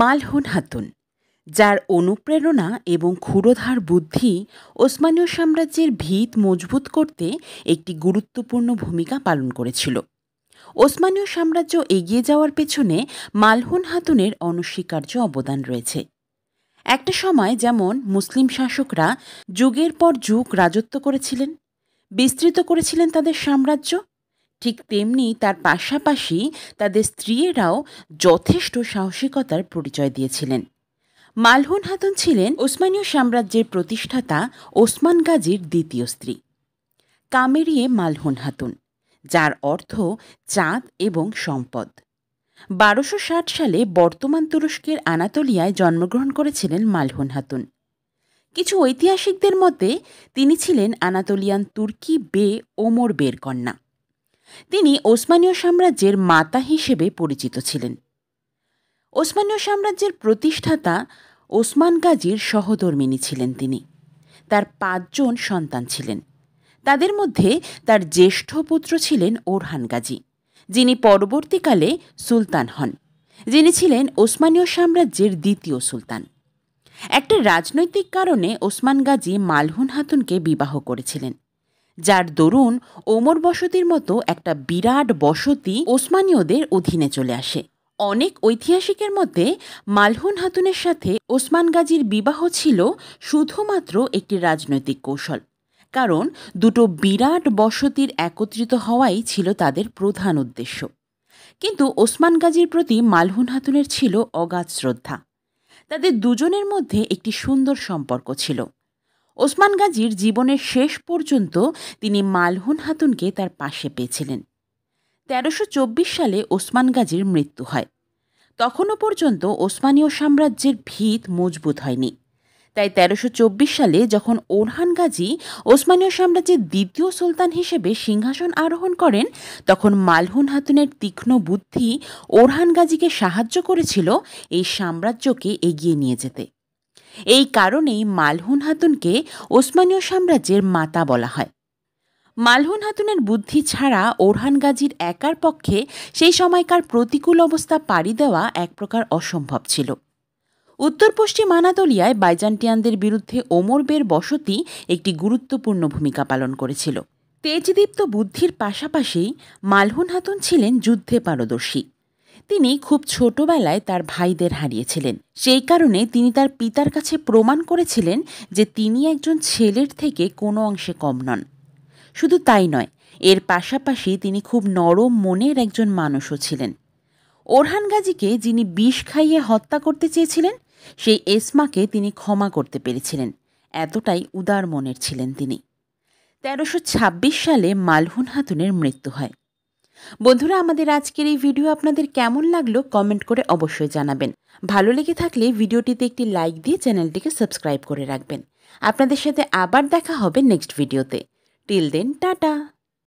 মালহুন হাতুন যার অনুপ্রেরণা এবং ক্ষুরোধার বুদ্ধি ওসমানীয় সাম্রাজ্যের ভিত মজবুত করতে একটি গুরুত্বপূর্ণ ভূমিকা পালন করেছিল ওসমানীয় সাম্রাজ্য এগিয়ে যাওয়ার পেছনে মালহুন হাতুনের অনস্বীকার্য অবদান রয়েছে একটা সময় যেমন মুসলিম শাসকরা যুগের পর যুগ রাজত্ব করেছিলেন বিস্তৃত করেছিলেন তাদের সাম্রাজ্য ঠিক তেমনি তার পাশাপাশি তাদের স্ত্রীরাও যথেষ্ট সাহসিকতার পরিচয় দিয়েছিলেন মালহুন হাতুন ছিলেন ওসমানীয় সাম্রাজ্যের প্রতিষ্ঠাতা ওসমান গাজীর দ্বিতীয় স্ত্রী কামেরিয়ে মালহুন হাতুন যার অর্থ চাঁদ এবং সম্পদ বারোশো সালে বর্তমান তুরস্কের আনাতোলিয়ায় জন্মগ্রহণ করেছিলেন মালহুন হাতুন কিছু ঐতিহাসিকদের মতে তিনি ছিলেন আনাতোলিয়ান তুর্কি বে ওমর বের কন্যা তিনি ওসমানীয় সাম্রাজ্যের মাতা হিসেবে পরিচিত ছিলেন ওসমানীয় সাম্রাজ্যের প্রতিষ্ঠাতা ওসমান গাজীর সহধর্মিনী ছিলেন তিনি তার পাঁচজন সন্তান ছিলেন তাদের মধ্যে তার জ্যেষ্ঠ পুত্র ছিলেন ওরহান গাজী যিনি পরবর্তীকালে সুলতান হন যিনি ছিলেন ওসমানীয় সাম্রাজ্যের দ্বিতীয় সুলতান একটা রাজনৈতিক কারণে ওসমান গাজী মালহুন হাতুনকে বিবাহ করেছিলেন যার দরুন ওমর বসতির মতো একটা বিরাট বসতি ওসমানীয়দের অধীনে চলে আসে অনেক ঐতিহাসিকের মতে মালহুন হাতুনের সাথে ওসমান গাজীর বিবাহ ছিল শুধুমাত্র একটি রাজনৈতিক কৌশল কারণ দুটো বিরাট বসতির একত্রিত হওয়াই ছিল তাদের প্রধান উদ্দেশ্য কিন্তু ওসমান গাজীর প্রতি মালহুন হাতুনের ছিল অগাধ শ্রদ্ধা তাদের দুজনের মধ্যে একটি সুন্দর সম্পর্ক ছিল ওসমান গাজীর জীবনের শেষ পর্যন্ত তিনি মালহুন হাতুনকে তার পাশে পেয়েছিলেন তেরোশো চব্বিশ সালে ওসমান গাজীর মৃত্যু হয় তখনও পর্যন্ত ওসমানীয় সাম্রাজ্যের ভিত মজবুত হয়নি তাই তেরোশো চব্বিশ সালে যখন ওরহান গাজী ওসমানীয় সাম্রাজ্যের দ্বিতীয় সুলতান হিসেবে সিংহাসন আরোহণ করেন তখন মালহুন হাতুনের তীক্ষ্ণ বুদ্ধি ওরহান গাজীকে সাহায্য করেছিল এই সাম্রাজ্যকে এগিয়ে নিয়ে যেতে এই কারণেই মালহুন হাতুনকে ওসমানীয় সাম্রাজ্যের মাতা বলা হয় মালহুন হাতুনের বুদ্ধি ছাড়া ওরহান গাজীর একার পক্ষে সেই সময়কার প্রতিকূল অবস্থা পাড়ি দেওয়া এক প্রকার অসম্ভব ছিল উত্তর পশ্চিম আনাদলিয়ায় বাইজান্টিয়ানদের বিরুদ্ধে ওমর বের বসতি একটি গুরুত্বপূর্ণ ভূমিকা পালন করেছিল তেজদীপ্ত বুদ্ধির পাশাপাশি মালহুন হাতুন ছিলেন যুদ্ধে পারদর্শী তিনি খুব ছোটবেলায় তার ভাইদের হারিয়েছিলেন সেই কারণে তিনি তার পিতার কাছে প্রমাণ করেছিলেন যে তিনি একজন ছেলের থেকে কোনো অংশে কম নন শুধু তাই নয় এর পাশাপাশি তিনি খুব নরম মনের একজন মানুষও ছিলেন ওরহান গাজীকে যিনি বিষ খাইয়ে হত্যা করতে চেয়েছিলেন সেই এসমাকে তিনি ক্ষমা করতে পেরেছিলেন এতটাই উদার মনের ছিলেন তিনি তেরোশো সালে মালহুন হাতুনের মৃত্যু হয় বন্ধুরা আমাদের আজকের এই ভিডিও আপনাদের কেমন লাগলো কমেন্ট করে অবশ্যই জানাবেন ভালো লেগে থাকলে ভিডিওটিতে একটি লাইক দিয়ে চ্যানেলটিকে সাবস্ক্রাইব করে রাখবেন আপনাদের সাথে আবার দেখা হবে নেক্সট ভিডিওতে টিল দেন টাটা